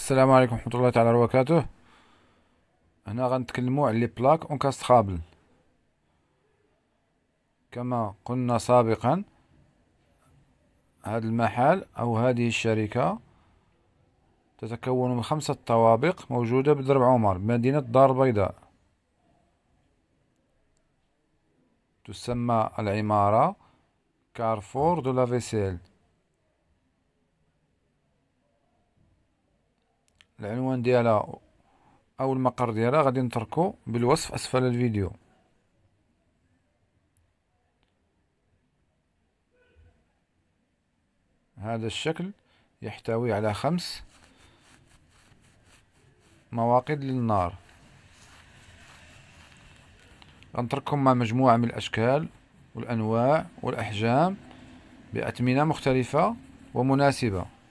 السلام عليكم ورحمه الله تعالى وبركاته هنا غنتكلموا على لي بلاك اون كاستخابل كما قلنا سابقا هذا المحل او هذه الشركه تتكون من خمسة طوابق موجودة بدرب عمر مدينة الدار البيضاء تسمى العمارة كارفور دو لا فيسيل العنوان ديالها او المقر ديالها غادي نتركو بالوصف اسفل الفيديو هذا الشكل يحتوي على خمس مواقد للنار غنترككم مع مجموعة من الأشكال والأنواع والأحجام بأثمنة مختلفة ومناسبة